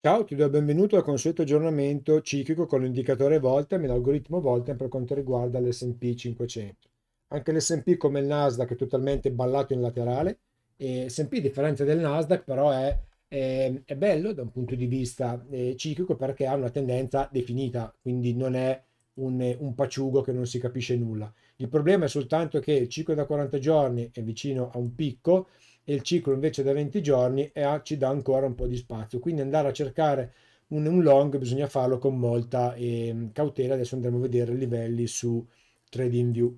Ciao, ti do il benvenuto al consueto aggiornamento ciclico con l'indicatore Voltem e l'algoritmo Voltem per quanto riguarda l'S&P 500. Anche l'S&P come il Nasdaq è totalmente ballato in laterale S&P a differenza del Nasdaq però è, è, è, bello da un punto di vista eh, ciclico perché ha una tendenza definita, quindi non è un, un paciugo che non si capisce nulla. Il problema è soltanto che il ciclo da 40 giorni è vicino a un picco e il ciclo invece da 20 giorni e ci dà ancora un po' di spazio. Quindi andare a cercare un, un long bisogna farlo con molta eh, cautela. Adesso andremo a vedere i livelli su TradingView.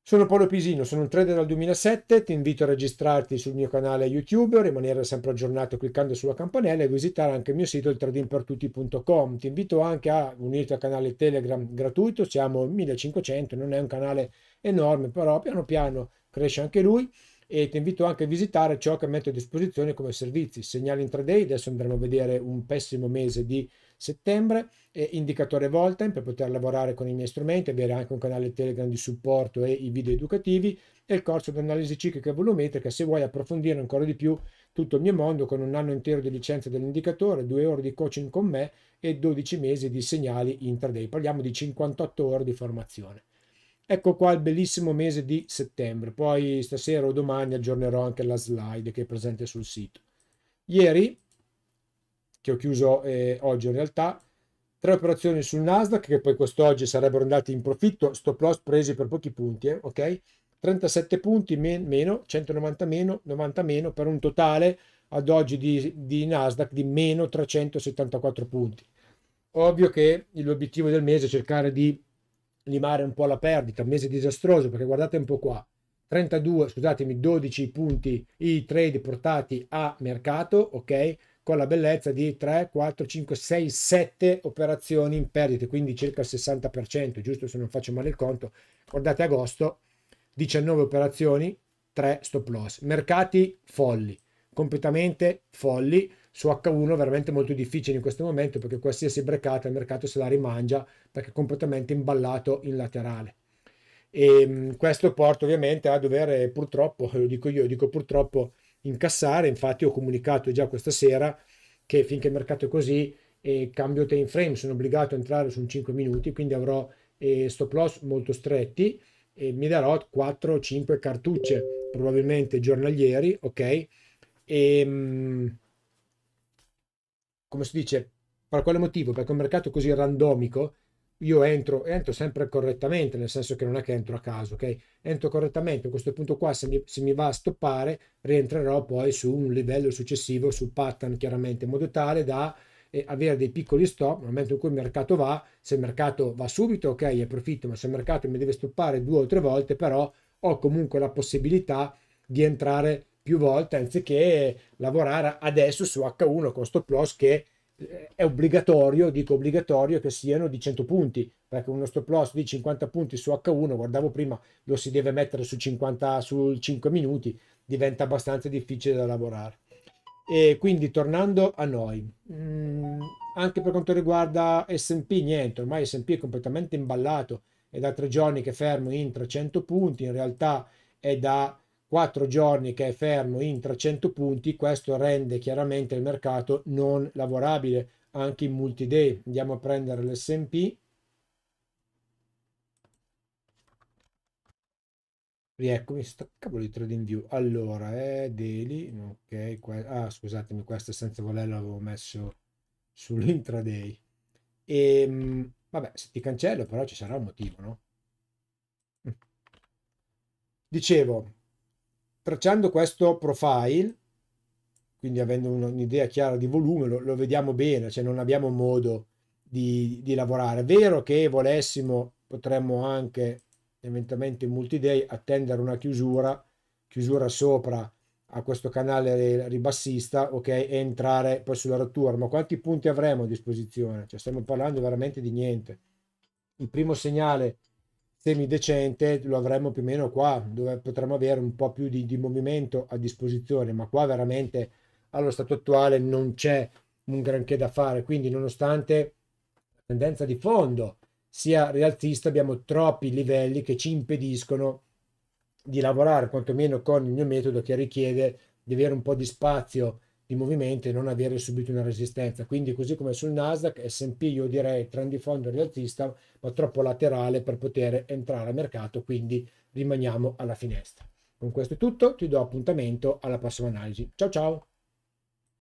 Sono Paolo Pisino, sono un trader dal 2007, ti invito a registrarti sul mio canale YouTube, rimanere sempre aggiornato cliccando sulla campanella e visitare anche il mio sito il tradingpertutti.com. Ti invito anche a unirti al canale Telegram gratuito, siamo 1500, non è un canale enorme, però piano piano cresce anche lui e ti invito anche a visitare ciò che metto a disposizione come servizi. Segnali intraday, adesso andremo a vedere un pessimo mese di settembre, indicatore Volta per poter lavorare con i miei strumenti, avere anche un canale Telegram di supporto e i video educativi e il corso di analisi ciclica e volumetrica se vuoi approfondire ancora di più tutto il mio mondo con un anno intero di licenza dell'indicatore, due ore di coaching con me e 12 mesi di segnali intraday. Parliamo di 58 ore di formazione. Ecco qua il bellissimo mese di settembre, poi stasera o domani aggiornerò anche la slide che è presente sul sito. Ieri, che ho chiuso eh, oggi in realtà, tre operazioni sul Nasdaq che poi quest'oggi sarebbero andati in profitto, stop loss presi per pochi punti, eh, ok? 37 punti men meno, 190 meno, 90 meno, per un totale ad oggi di, di Nasdaq di meno 374 punti. Ovvio che l'obiettivo del mese è cercare di limare un po' la perdita, un mese disastroso perché guardate un po' qua, 32, scusatemi, 12 punti i trade portati a mercato, ok? Con la bellezza di 3, 4, 5, 6, 7 operazioni in perdite, quindi circa il 60%, giusto se non faccio male il conto. Guardate agosto, 19 operazioni, 3 stop loss. Mercati folli, completamente folli su H1 veramente molto difficile in questo momento perché qualsiasi breccata il mercato se la rimangia perché è completamente imballato in laterale. E ehm, questo porta ovviamente a dover eh, purtroppo, lo dico io, dico purtroppo incassare, infatti ho comunicato già questa sera che finché il mercato è così e eh, cambio time frame, sono obbligato a entrare su 5 minuti, quindi avrò eh, stop loss molto stretti e mi darò 4 5 cartucce probabilmente giornalieri, ok? E, ehm, come si dice, per quale motivo? Perché un mercato così randomico, io entro, entro sempre correttamente, nel senso che non è che entro a caso, ok? Entro correttamente, a questo punto qua se mi, se mi va a stoppare, rientrerò poi su un livello successivo, sul pattern chiaramente, in modo tale da eh, avere dei piccoli stop nel momento in cui il mercato va, se il mercato va subito, ok, approfitto, ma se il mercato mi deve stoppare due o tre volte, però ho comunque la possibilità di entrare più volte anziché lavorare adesso su H1 con stop loss che eh, è obbligatorio, dico obbligatorio che siano di 100 punti, perché uno stop loss di 50 punti su H1, guardavo prima, lo si deve mettere su 50 sul 5 minuti, diventa abbastanza difficile da lavorare. E quindi tornando a noi, mm, anche per quanto riguarda SP, niente, ormai SP è completamente imballato, è da tre giorni che fermo in 300 punti, in realtà è da 4 giorni che è fermo in 300 punti, questo rende chiaramente il mercato non lavorabile anche in multi-day. Andiamo a prendere l'S&P. Rieccomi, sto cavolo di trading view. Allora, è eh, daily, ok, Qua, ah scusatemi, questa senza volerlo l'avevo messo sull'intraday. E ehm, vabbè, se ti cancello però ci sarà un motivo, no? Dicevo, tracciando questo profile, quindi avendo un'idea chiara di volume, lo, lo, vediamo bene, cioè non abbiamo modo di, di lavorare. È vero che volessimo, potremmo anche, eventualmente in multi-day, attendere una chiusura, chiusura sopra a questo canale ribassista, ok, e entrare poi sulla rottura. Ma quanti punti avremo a disposizione? Cioè stiamo parlando veramente di niente. Il primo segnale semidecente lo avremmo più o meno qua, dove potremmo avere un po' più di, di, movimento a disposizione, ma qua veramente allo stato attuale non c'è un granché da fare, quindi nonostante la tendenza di fondo sia rialzista, abbiamo troppi livelli che ci impediscono di lavorare, quantomeno con il mio metodo che richiede di avere un po' di spazio di movimento e non avere subito una resistenza. Quindi così come sul Nasdaq, S&P io direi trend di fondo rialzista, ma troppo laterale per poter entrare a mercato, quindi rimaniamo alla finestra. Con questo è tutto, ti do appuntamento alla prossima analisi. Ciao ciao!